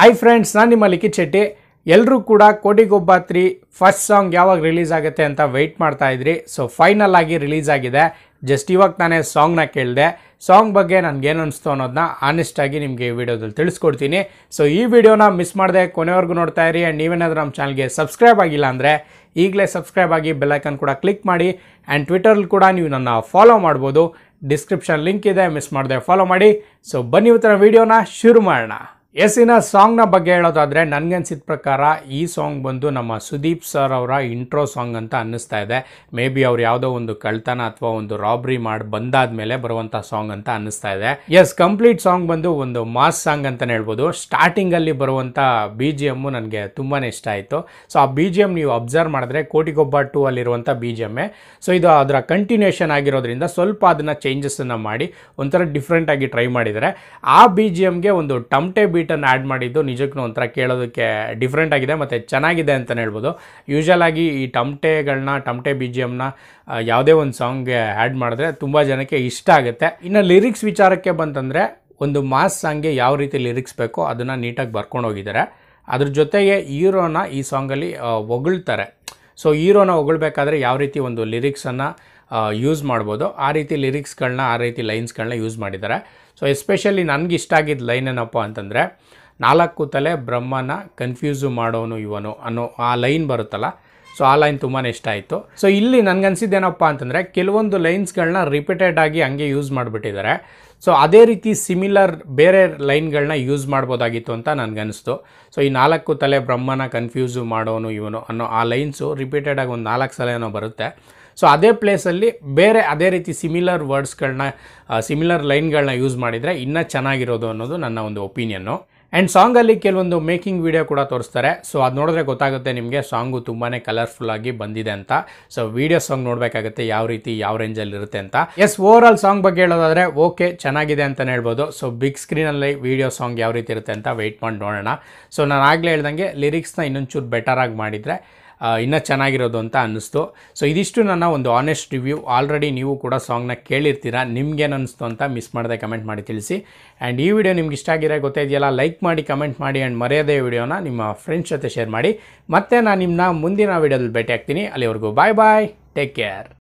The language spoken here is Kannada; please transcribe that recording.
ಹಾಯ್ ಫ್ರೆಂಡ್ಸ್ ನಾನು ನಿಮ್ಮ ಲಿಖಿತ್ ಶೆಟ್ಟಿ ಎಲ್ಲರೂ ಕೂಡ ಕೋಟಿಗೊಬ್ಬ ತ್ರೀ ಫಸ್ಟ್ ಸಾಂಗ್ ಯಾವಾಗ ರಿಲೀಸ್ ಆಗುತ್ತೆ ಅಂತ ವೆಯ್ಟ್ ಮಾಡ್ತಾ ಇದ್ರಿ ಸೊ ಫೈನಲ್ ಆಗಿ ರಿಲೀಸ್ ಆಗಿದೆ ಜಸ್ಟ್ ಇವಾಗ ನಾನೇ ಸಾಂಗ್ನ ಕೇಳಿದೆ ಸಾಂಗ್ ಬಗ್ಗೆ ನನಗೇನು ಅನಿಸ್ತು ಅನ್ನೋದನ್ನ ಆನೆಸ್ಟಾಗಿ ನಿಮಗೆ ಈ ವಿಡಿಯೋದಲ್ಲಿ ತಿಳಿಸ್ಕೊಡ್ತೀನಿ ಸೊ ಈ ವಿಡಿಯೋನ ಮಿಸ್ ಮಾಡಿದೆ ಕೊನೆವರೆಗೂ ನೋಡ್ತಾ ಇರಿ ಆ್ಯಂಡ್ ನೀವೇನಾದರೂ ನಮ್ಮ ಚಾನಲ್ಗೆ ಸಬ್ಸ್ಕ್ರೈಬ್ ಆಗಿಲ್ಲ ಅಂದರೆ ಈಗಲೇ ಸಬ್ಸ್ಕ್ರೈಬ್ ಆಗಿ ಬೆಲ್ಲೈಕನ್ ಕೂಡ ಕ್ಲಿಕ್ ಮಾಡಿ ಆ್ಯಂಡ್ ಟ್ವಿಟರ್ಲ್ಲಿ ಕೂಡ ನೀವು ನನ್ನ ಫಾಲೋ ಮಾಡ್ಬೋದು ಡಿಸ್ಕ್ರಿಪ್ಷನ್ ಲಿಂಕ್ ಇದೆ ಮಿಸ್ ಮಾಡಿದೆ ಫಾಲೋ ಮಾಡಿ ಸೊ ಬನ್ನಿ ಇವತ್ತಿನ ವೀಡಿಯೋನ ಶುರು ಮಾಡೋಣ ಎಸ್ಸಿನ ಸಾಂಗ್ನ ಬಗ್ಗೆ ಹೇಳೋದಾದರೆ ಅನ್ಸಿದ ಪ್ರಕಾರ ಈ ಸಾಂಗ್ ಬಂದು ನಮ್ಮ ಸುದೀಪ್ ಸರ್ ಅವರ ಇಂಟ್ರೋ ಸಾಂಗ್ ಅಂತ ಅನ್ನಿಸ್ತಾ ಇದೆ ಮೇ ಬಿ ಅವ್ರು ಯಾವುದೋ ಒಂದು ಕಳ್ತನ ಅಥವಾ ಒಂದು ರಾಬ್ರಿ ಮಾಡಿ ಬಂದಾದ ಮೇಲೆ ಬರುವಂಥ ಸಾಂಗ್ ಅಂತ ಅನ್ನಿಸ್ತಾ ಇದೆ ಎಸ್ ಕಂಪ್ಲೀಟ್ ಸಾಂಗ್ ಬಂದು ಒಂದು ಮಾಸ್ ಸಾಂಗ್ ಅಂತಲೇ ಹೇಳ್ಬೋದು ಸ್ಟಾರ್ಟಿಂಗಲ್ಲಿ ಬರುವಂಥ ಬಿ ಜಿ ಎಮ್ಮು ನನಗೆ ತುಂಬಾ ಇಷ್ಟ ಆಯಿತು ಸೊ ಆ ಬಿ ಜಿ ಎಮ್ ನೀವು ಅಬ್ಸರ್ವ್ ಮಾಡಿದ್ರೆ ಕೋಟಿಗೊಬ್ಬ ಟೂ ಅಲ್ಲಿರುವಂಥ ಬಿ ಜಿ ಎಮ್ಮೆ ಸೊ ಇದು ಅದರ ಕಂಟಿನ್ಯೂಷನ್ ಆಗಿರೋದ್ರಿಂದ ಸ್ವಲ್ಪ ಅದನ್ನು ಚೇಂಜಸನ್ನು ಮಾಡಿ ಒಂಥರ ಡಿಫ್ರೆಂಟಾಗಿ ಟ್ರೈ ಮಾಡಿದರೆ ಆ ಬಿ ಜಿ ಎಮ್ಗೆ ಒಂದು ಟಮ್ಟೆ ಬಿ ಬೀಟನ್ನು ಆ್ಯಡ್ ಮಾಡಿದ್ದು ನಿಜಕ್ಕೂ ಒಂಥರ ಕೇಳೋದಕ್ಕೆ ಡಿಫ್ರೆಂಟ್ ಆಗಿದೆ ಮತ್ತು ಚೆನ್ನಾಗಿದೆ ಅಂತಲೇ ಹೇಳ್ಬೋದು ಯೂಶ್ವಲಾಗಿ ಆಗಿ ಈ ಟಮ್ಟೆಗಳನ್ನ ಟಮ್ಟೆ ಬಿ ಜಿ ಎಮ್ನ ಯಾವುದೇ ಒಂದು ಸಾಂಗ್ಗೆ ಆ್ಯಡ್ ಮಾಡಿದ್ರೆ ತುಂಬ ಜನಕ್ಕೆ ಇಷ್ಟ ಆಗುತ್ತೆ ಇನ್ನು ಲಿರಿಕ್ಸ್ ವಿಚಾರಕ್ಕೆ ಬಂತಂದರೆ ಒಂದು ಮಾಸ್ ಸಾಂಗ್ಗೆ ಯಾವ ರೀತಿ ಲಿರಿಕ್ಸ್ ಬೇಕೋ ಅದನ್ನು ನೀಟಾಗಿ ಬರ್ಕೊಂಡು ಹೋಗಿದ್ದಾರೆ ಅದ್ರ ಜೊತೆಗೆ ಹೀರೋನ ಈ ಸಾಂಗಲ್ಲಿ ಹೊಗಳ್ತಾರೆ ಸೊ ಹೀರೋನ ಹೊಗಳ್ಬೇಕಾದ್ರೆ ಯಾವ ರೀತಿ ಒಂದು ಲಿರಿಕ್ಸನ್ನು ಯೂಸ್ ಮಾಡ್ಬೋದು ಆ ರೀತಿ ಲಿರಿಕ್ಸ್ಗಳನ್ನ ಆ ರೀತಿ ಲೈನ್ಸ್ಗಳನ್ನ ಯೂಸ್ ಮಾಡಿದ್ದಾರೆ ಸೊ ಎಸ್ಪೆಷಲಿ ನನಗೆ ಇಷ್ಟ ಆಗಿದ್ದ ಲೈನ್ ಏನಪ್ಪ ಅಂತಂದರೆ ನಾಲ್ಕು ತಲೆ ಬ್ರಹ್ಮನ ಕನ್ಫ್ಯೂಸು ಮಾಡೋನು ಇವನು ಅನ್ನೋ ಆ ಲೈನ್ ಬರುತ್ತಲ್ಲ ಸೊ ಆ ಲೈನ್ ತುಂಬಾ ಇಷ್ಟ ಆಯಿತು ಸೊ ಇಲ್ಲಿ ನನಗನ್ಸಿದ್ದೇನಪ್ಪ ಅಂತಂದರೆ ಕೆಲವೊಂದು ಲೈನ್ಸ್ಗಳನ್ನ ರಿಪೀಟೆಡ್ ಆಗಿ ಹಂಗೆ ಯೂಸ್ ಮಾಡಿಬಿಟ್ಟಿದ್ದಾರೆ ಸೊ ಅದೇ ರೀತಿ ಸಿಮಿಲರ್ ಬೇರೆ ಲೈನ್ಗಳನ್ನ ಯೂಸ್ ಮಾಡ್ಬೋದಾಗಿತ್ತು ಅಂತ ನನಗನ್ನಿಸ್ತು ಸೊ ಈ ನಾಲ್ಕು ತಲೆ ಬ್ರಹ್ಮನ ಕನ್ಫ್ಯೂಸು ಮಾಡೋನು ಇವನು ಅನ್ನೋ ಆ ಲೈನ್ಸು ರಿಪೀಟೆಡಾಗಿ ಒಂದು ನಾಲ್ಕು ಸಲ ಏನೋ ಬರುತ್ತೆ ಸೊ ಅದೇ ಪ್ಲೇಸಲ್ಲಿ ಬೇರೆ ಅದೇ ರೀತಿ ಸಿಮಿಲರ್ ವರ್ಡ್ಸ್ಗಳನ್ನ ಸಿಮಿಲರ್ ಲೈನ್ಗಳನ್ನ ಯೂಸ್ ಮಾಡಿದರೆ ಇನ್ನೂ ಚೆನ್ನಾಗಿರೋದು ಅನ್ನೋದು ನನ್ನ ಒಂದು ಒಪಿನಿಯನ್ನು ಆ್ಯಂಡ್ ಸಾಂಗಲ್ಲಿ ಕೆಲವೊಂದು ಮೇಕಿಂಗ್ ವೀಡಿಯೋ ಕೂಡ ತೋರಿಸ್ತಾರೆ ಸೊ ಅದು ನೋಡಿದ್ರೆ ಗೊತ್ತಾಗುತ್ತೆ ನಿಮಗೆ ಸಾಂಗು ತುಂಬಾ ಕಲರ್ಫುಲ್ಲಾಗಿ ಬಂದಿದೆ ಅಂತ ಸೊ ವೀಡಿಯೋ ಸಾಂಗ್ ನೋಡಬೇಕಾಗುತ್ತೆ ಯಾವ ರೀತಿ ಯಾವ ರೇಂಜಲ್ಲಿ ಇರುತ್ತೆ ಅಂತ ಎಸ್ ಓವರ್ ಆಲ್ ಸಾಂಗ್ ಬಗ್ಗೆ ಹೇಳೋದಾದರೆ ಓಕೆ ಚೆನ್ನಾಗಿದೆ ಅಂತಲೇ ಹೇಳ್ಬೋದು ಸೊ ಬಿಗ್ ಸ್ಕ್ರೀನಲ್ಲಿ ವೀಡಿಯೋ ಸಾಂಗ್ ಯಾವ ರೀತಿ ಇರುತ್ತೆ ಅಂತ ವೆಯ್ಟ್ ಮಾಡಿ ನೋಡೋಣ ಸೊ ನಾನು ಆಗಲೇ ಹೇಳ್ದಂಗೆ ಲಿರಿಕ್ಸ್ನ ಇನ್ನೊಂಚೂರು ಬೆಟರಾಗಿ ಮಾಡಿದರೆ ಇನ್ನೂ ಚೆನ್ನಾಗಿರೋದು ಅಂತ ಅನ್ನಿಸ್ತು ಸೊ ಇದಿಷ್ಟು ನನ್ನ ಒಂದು ಆನೆಸ್ಟ್ ರಿವ್ಯೂ ಆಲ್ರೆಡಿ ನೀವು ಕೂಡ ಸಾಂಗ್ನ ಕೇಳಿರ್ತೀರಾ ನಿಮ್ಗೇನು ಅನ್ನಿಸ್ತು ಅಂತ ಮಿಸ್ ಮಾಡದೆ ಕಮೆಂಟ್ ಮಾಡಿ ತಿಳಿಸಿ ಆ್ಯಂಡ್ ಈ ವಿಡಿಯೋ ನಿಮ್ಗೆ ಇಷ್ಟ ಆಗಿರೋ ಗೊತ್ತಾಯಿದೆಯಲ್ಲ ಲೈಕ್ ಮಾಡಿ ಕಮೆಂಟ್ ಮಾಡಿ ಆ್ಯಂಡ್ ಮರೆಯೋದೇ ವಿಡಿಯೋನ ನಿಮ್ಮ ಫ್ರೆಂಡ್ಸ್ ಜೊತೆ ಶೇರ್ ಮಾಡಿ ಮತ್ತೆ ನಾನು ನಿಮ್ಮನ್ನ ಮುಂದಿನ ವಿಡಿಯೋದಲ್ಲಿ ಭೇಟಿ ಆಗ್ತೀನಿ ಅಲ್ಲಿವರೆಗೂ ಬಾಯ್ ಬಾಯ್ ಟೇಕ್ ಕೇರ್